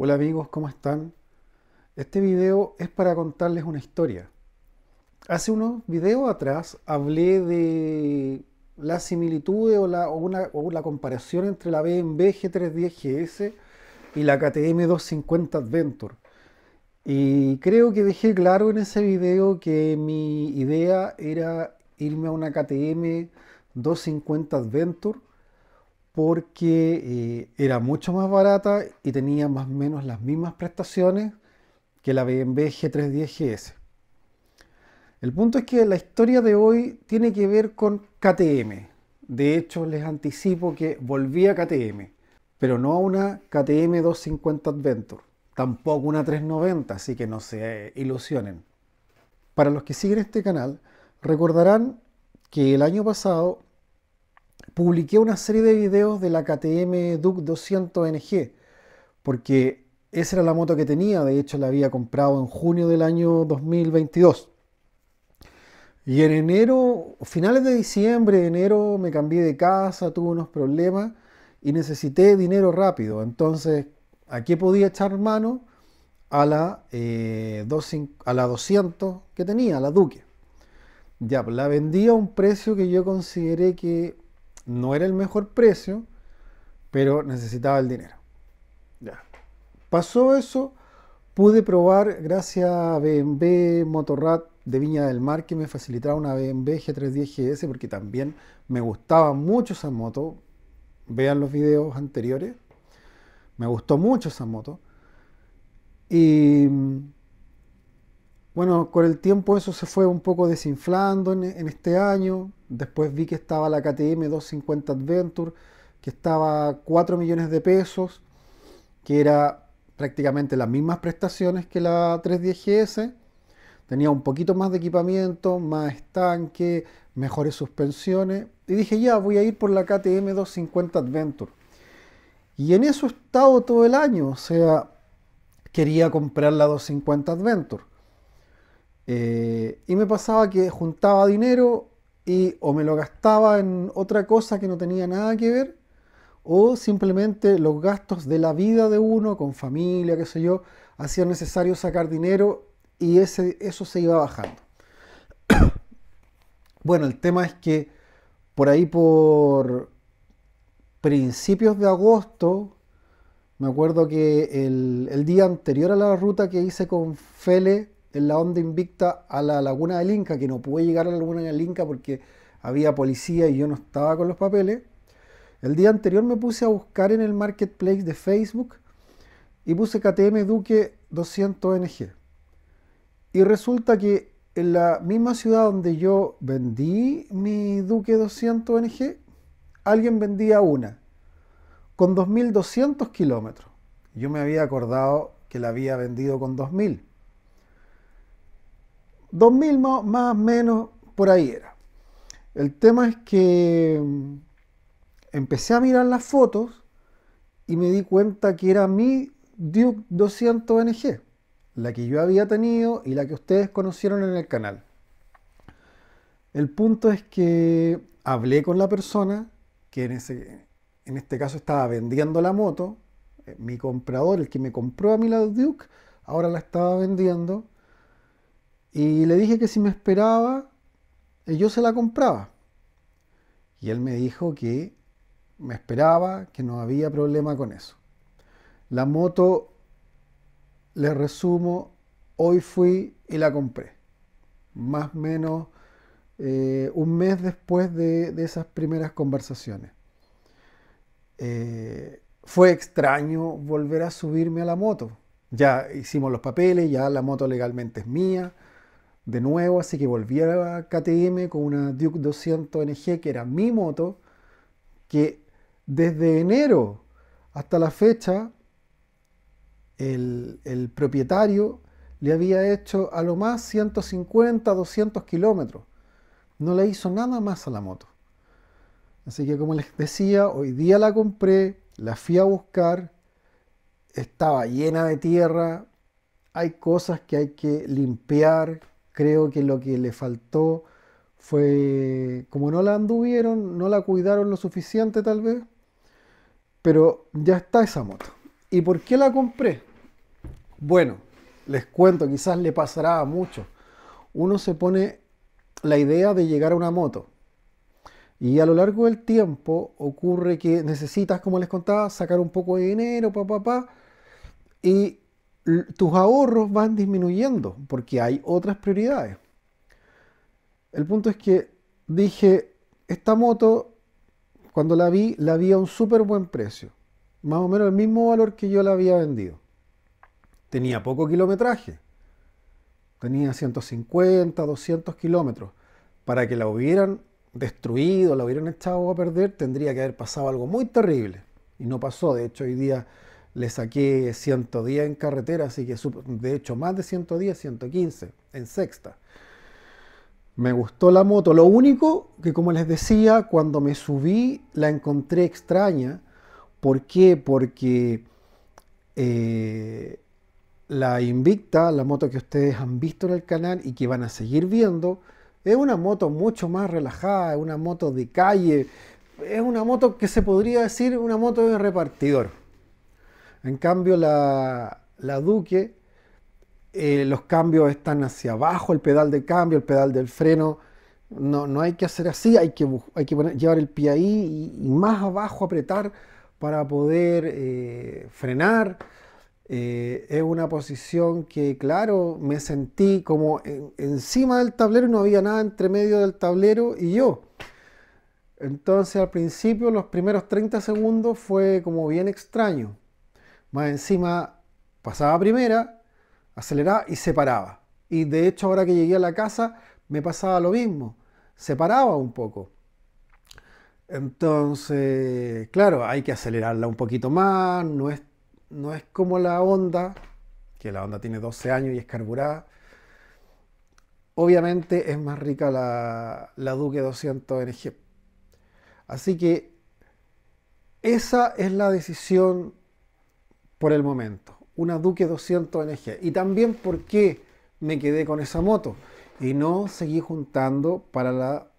Hola amigos, ¿cómo están? Este video es para contarles una historia. Hace unos videos atrás hablé de la similitud o la, la comparación entre la BMW G310 GS y la KTM 250 Adventure. Y creo que dejé claro en ese video que mi idea era irme a una KTM 250 Adventure porque eh, era mucho más barata y tenía más o menos las mismas prestaciones que la BMW G310 GS. El punto es que la historia de hoy tiene que ver con KTM. De hecho, les anticipo que volví a KTM, pero no a una KTM 250 Adventure, tampoco una 390, así que no se ilusionen. Para los que siguen este canal, recordarán que el año pasado publiqué una serie de videos de la KTM Duke 200 NG, porque esa era la moto que tenía, de hecho la había comprado en junio del año 2022. Y en enero, finales de diciembre, enero, me cambié de casa, tuve unos problemas y necesité dinero rápido. Entonces, ¿a qué podía echar mano? A la, eh, a la 200 que tenía, a la Duque. Ya, la vendí a un precio que yo consideré que no era el mejor precio, pero necesitaba el dinero. Ya. Pasó eso, pude probar, gracias a BMW Motorrad de Viña del Mar, que me facilitaba una BMW G310 GS, porque también me gustaba mucho esa moto. Vean los videos anteriores. Me gustó mucho esa moto. Y bueno, con el tiempo eso se fue un poco desinflando en, este año. Después vi que estaba la KTM 250 Adventure, que estaba a 4 millones de pesos, que era prácticamente las mismas prestaciones que la 310GS. Tenía un poquito más de equipamiento, más estanque, mejores suspensiones. Y dije, ya, voy a ir por la KTM 250 Adventure. Y en eso he estado todo el año. O sea, quería comprar la 250 Adventure. Eh, y me pasaba que juntaba dinero y o me lo gastaba en otra cosa que no tenía nada que ver, o simplemente los gastos de la vida de uno, con familia, qué sé yo, hacían necesario sacar dinero y ese, eso se iba bajando. bueno, el tema es que por ahí por principios de agosto, me acuerdo que el, el día anterior a la ruta que hice con Fele, en la onda invicta a la Laguna del Inca, que no pude llegar a la Laguna del Inca porque había policía y yo no estaba con los papeles. El día anterior me puse a buscar en el marketplace de Facebook y puse KTM Duque 200 NG. Y resulta que en la misma ciudad donde yo vendí mi Duque 200 NG, alguien vendía una con 2200 kilómetros. Yo me había acordado que la había vendido con 2000. 2000 más, o menos, por ahí era. El tema es que mm, empecé a mirar las fotos y me di cuenta que era mi Duke 200 NG, la que yo había tenido y la que ustedes conocieron en el canal. El punto es que hablé con la persona que en, ese, en este caso estaba vendiendo la moto, eh, mi comprador, el que me compró a mí la Duke, ahora la estaba vendiendo y le dije que si me esperaba, eh, yo se la compraba. Y él me dijo que me esperaba, que no había problema con eso. La moto, le resumo, hoy fui y la compré. Más o menos eh, un mes después de, esas primeras conversaciones. Eh, fue extraño volver a subirme a la moto. Ya hicimos los papeles, ya la moto legalmente es mía de nuevo, así que volví a KTM con una Duke 200 NG, que era mi moto, que desde enero hasta la fecha, el, el propietario le había hecho a lo más 150, 200 kilómetros. No le hizo nada más a la moto. Así que como les decía, hoy día la compré, la fui a buscar, estaba llena de tierra, hay cosas que hay que limpiar, Creo que lo que le faltó fue, como no la anduvieron, no la cuidaron lo suficiente tal vez, pero ya está esa moto. ¿Y por qué la compré? Bueno, les cuento, quizás le pasará a muchos. Uno se pone la idea de llegar a una moto. Y a lo largo del tiempo ocurre que necesitas, como les contaba, sacar un poco de dinero, papá, papá. Pa, y tus ahorros van disminuyendo porque hay otras prioridades. El punto es que dije, esta moto, cuando la vi, la vi a un súper buen precio. Más o menos el mismo valor que yo la había vendido. Tenía poco kilometraje. Tenía 150, 200 kilómetros. Para que la hubieran destruido, la hubieran echado a perder, tendría que haber pasado algo muy terrible. Y no pasó. De hecho, hoy día le saqué 110 en carretera, así que de hecho más de 110, 115 en sexta. Me gustó la moto. Lo único que, como les decía, cuando me subí la encontré extraña. ¿Por qué? Porque eh, la Invicta, la moto que ustedes han visto en el canal y que van a seguir viendo, es una moto mucho más relajada, es una moto de calle, es una moto que se podría decir una moto de repartidor. En cambio, la, Duque, eh, los cambios están hacia abajo, el pedal de cambio, el pedal del freno. No, no hay que hacer así, hay que, hay que llevar el pie ahí y, más abajo apretar para poder eh, frenar. Eh, es una posición que, claro, me sentí como encima del tablero, no había nada entre medio del tablero y yo. Entonces al principio, los primeros 30 segundos fue como bien extraño. Más encima pasaba primera, aceleraba y se paraba. Y de hecho ahora que llegué a la casa me pasaba lo mismo, se paraba un poco. Entonces, claro, hay que acelerarla un poquito más, no es, no es como la onda que la onda tiene 12 años y es carburada. Obviamente es más rica la, la Duque 200 NG. Así que esa es la decisión por el momento. Una Duque 200 NG. Y también por qué me quedé con esa moto y no seguí juntando para la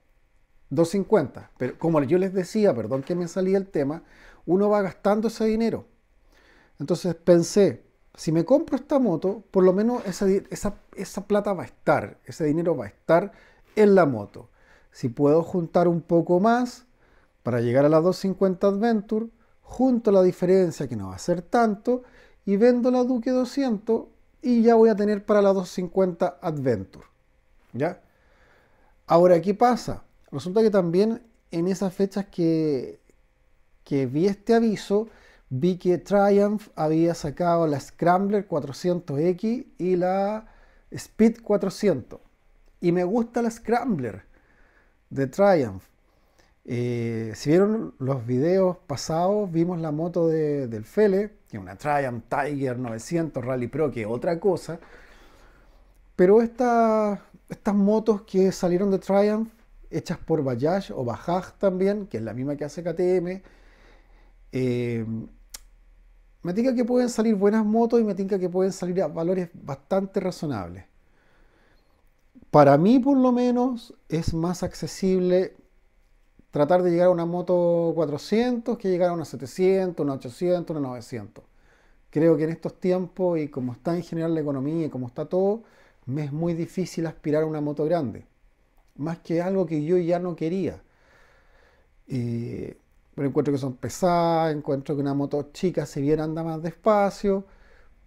250. Pero como yo les decía, perdón que me salía el tema, uno va gastando ese dinero. Entonces pensé, si me compro esta moto, por lo menos esa, esa plata va a estar, ese dinero va a estar en la moto. Si puedo juntar un poco más para llegar a la 250 Adventure, junto a la diferencia que no va a ser tanto y vendo la Duque 200 y ya voy a tener para la 250 Adventure. ¿Ya? Ahora, ¿qué pasa? Resulta que también en esas fechas que, que vi este aviso, vi que Triumph había sacado la Scrambler 400X y la Speed 400. Y me gusta la Scrambler de Triumph. Eh, si vieron los videos pasados, vimos la moto del Fele, que es una Triumph Tiger 900 Rally Pro, que es otra cosa. Pero estas motos que salieron de Triumph, hechas por Bajaj o Bajaj también, que es la misma que hace KTM, eh, me tinca que pueden salir buenas motos y me tinca que pueden salir a valores bastante razonables. Para mí, por lo menos, es más accesible tratar de llegar a una moto 400 que llegar a una 700, una 800, una 900. Creo que en estos tiempos y como está en general la economía y como está todo, me es muy difícil aspirar a una moto grande. Más que algo que yo ya no quería. pero encuentro que son pesadas, encuentro que una moto chica si bien anda más despacio,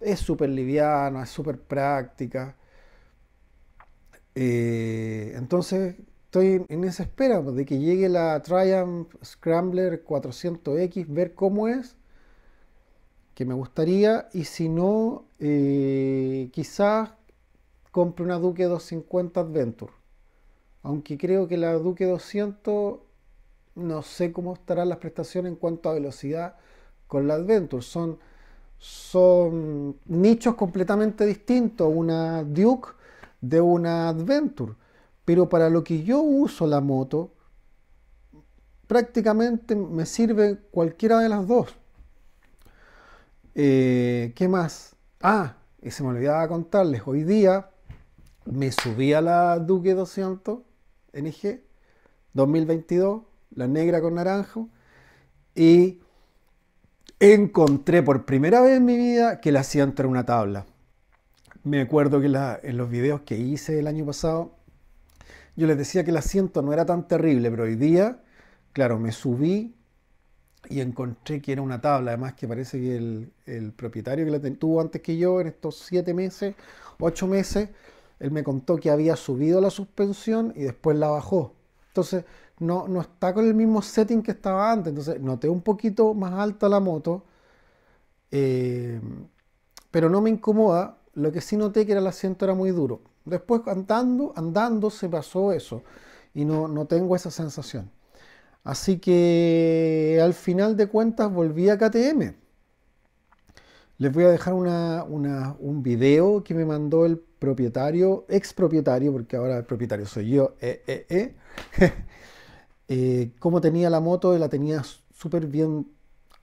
es súper liviana, es súper práctica. Eh, entonces estoy en esa espera pues, de que llegue la Triumph Scrambler 400X, ver cómo es, que me gustaría, y si no, eh, quizás compre una Duke 250 Adventure. Aunque creo que la Duke 200 no sé cómo estarán las prestaciones en cuanto a velocidad con la Adventure. Son, son nichos completamente distintos. Una Duke de una Adventure pero para lo que yo uso la moto, prácticamente me sirve cualquiera de las dos. Eh, ¿Qué más? Ah, y se me olvidaba contarles, hoy día me subí a la Duque 200 NG 2022, la negra con naranjo, y encontré por primera vez en mi vida que la hacía entre una tabla. Me acuerdo que en los videos que hice el año pasado, yo les decía que el asiento no era tan terrible, pero hoy día, claro, me subí y encontré que era una tabla, además que parece que el, propietario que la tuvo antes que yo, en estos siete meses, ocho meses, él me contó que había subido la suspensión y después la bajó. Entonces, no, no está con el mismo setting que estaba antes. Entonces, noté un poquito más alta la moto, eh, pero no me incomoda. Lo que sí noté que era el asiento era muy duro. Después andando, andando se pasó eso y no, tengo esa sensación. Así que al final de cuentas volví a KTM. Les voy a dejar un video que me mandó el propietario, ex propietario, porque ahora el propietario soy yo, eh, eh, eh. eh cómo tenía la moto la tenía súper bien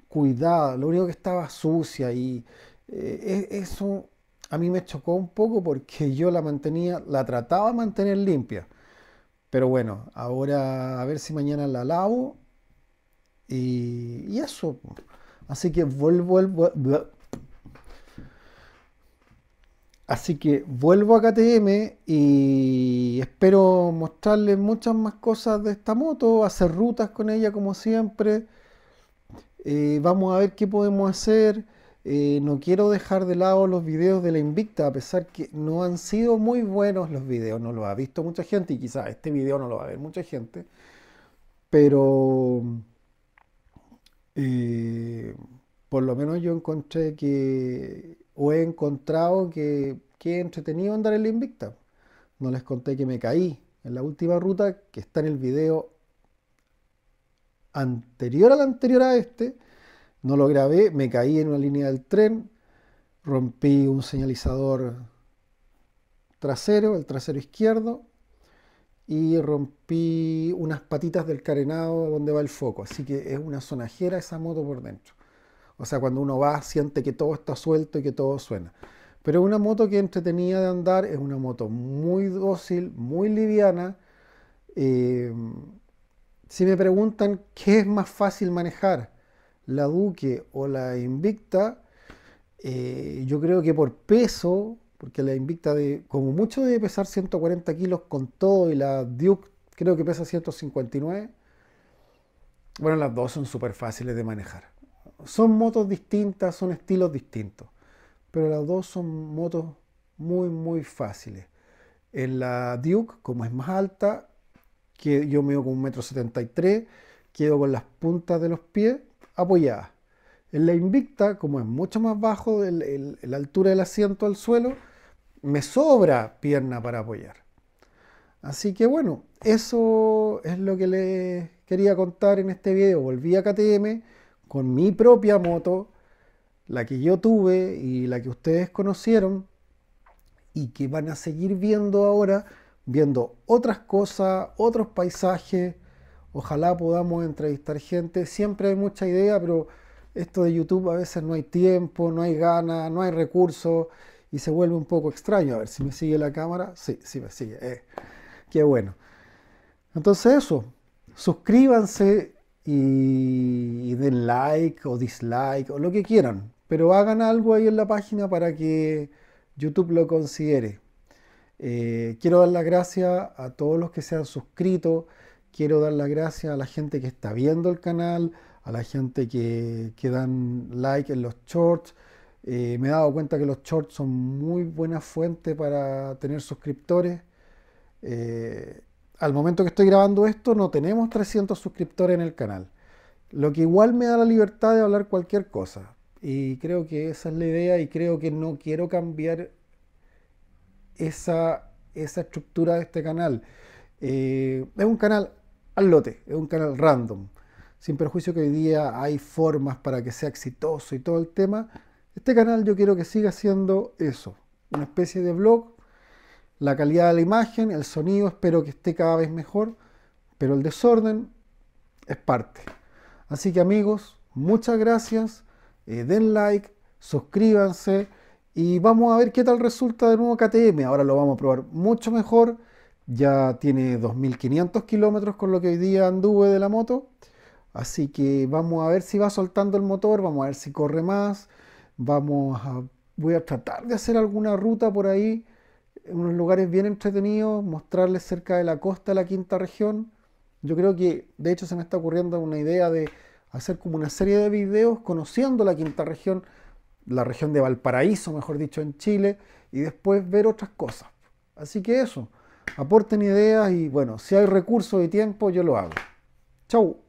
cuidada, lo único que estaba sucia y eso a mí me chocó un poco porque yo la mantenía, la trataba de mantener limpia. Pero bueno, ahora a ver si mañana la lavo y, eso. Así que vuelvo, Así que vuelvo a KTM y espero mostrarles muchas más cosas de esta moto, hacer rutas con ella como siempre. Eh, vamos a ver qué podemos hacer. Eh, no quiero dejar de lado los videos de la Invicta, a pesar que no han sido muy buenos los videos, no los ha visto mucha gente y quizás este video no lo va a ver mucha gente, pero eh, por lo menos yo encontré que, o he encontrado que, que entretenido andar en la Invicta. No les conté que me caí en la última ruta que está en el video anterior al anterior a este no lo grabé, me caí en una línea del tren, rompí un señalizador trasero, el trasero izquierdo, y rompí unas patitas del carenado donde va el foco. Así que es una sonajera esa moto por dentro. O sea, cuando uno va siente que todo está suelto y que todo suena. Pero una moto que entretenía de andar, es una moto muy dócil, muy liviana. Eh, si me preguntan qué es más fácil manejar, la Duque o la Invicta, eh, yo creo que por peso, porque la Invicta de, como mucho debe pesar 140 kilos con todo y la Duke creo que pesa 159, bueno, las dos son súper fáciles de manejar. Son motos distintas, son estilos distintos, pero las dos son motos muy, muy fáciles. En la Duke, como es más alta, que yo mido con 1,73 m, quedo con las puntas de los pies apoyada. En la Invicta, como es mucho más bajo la altura del asiento al suelo, me sobra pierna para apoyar. Así que bueno, eso es lo que les quería contar en este video. Volví a KTM con mi propia moto, la que yo tuve y la que ustedes conocieron y que van a seguir viendo ahora, viendo otras cosas, otros paisajes, Ojalá podamos entrevistar gente. Siempre hay mucha idea, pero esto de YouTube a veces no hay tiempo, no hay ganas, no hay recursos y se vuelve un poco extraño. A ver si me sigue la cámara. Sí, sí me sigue. Eh, qué bueno. Entonces eso, suscríbanse y, den like o dislike o lo que quieran, pero hagan algo ahí en la página para que YouTube lo considere. Eh, quiero dar las gracias a todos los que se han suscrito quiero dar las gracias a la gente que está viendo el canal, a la gente que, que dan like en los shorts. Eh, me he dado cuenta que los shorts son muy buena fuente para tener suscriptores. Eh, al momento que estoy grabando esto no tenemos 300 suscriptores en el canal. Lo que igual me da la libertad de hablar cualquier cosa. Y creo que esa es la idea y creo que no quiero cambiar esa, esa estructura de este canal. Eh, es un canal al lote, es un canal random. Sin perjuicio que hoy día hay formas para que sea exitoso y todo el tema, este canal yo quiero que siga siendo eso, una especie de blog. La calidad de la imagen, el sonido espero que esté cada vez mejor, pero el desorden es parte. Así que amigos, muchas gracias, eh, den like, suscríbanse y vamos a ver qué tal resulta de nuevo KTM. Ahora lo vamos a probar mucho mejor ya tiene 2.500 kilómetros con lo que hoy día anduve de la moto. Así que vamos a ver si va soltando el motor, vamos a ver si corre más, vamos a, voy a tratar de hacer alguna ruta por ahí, en unos lugares bien entretenidos, mostrarles cerca de la costa de la quinta región. Yo creo que de hecho se me está ocurriendo una idea de hacer como una serie de videos conociendo la quinta región, la región de Valparaíso, mejor dicho, en Chile, y después ver otras cosas. Así que eso aporten ideas y bueno, si hay recursos y tiempo, yo lo hago. Chau.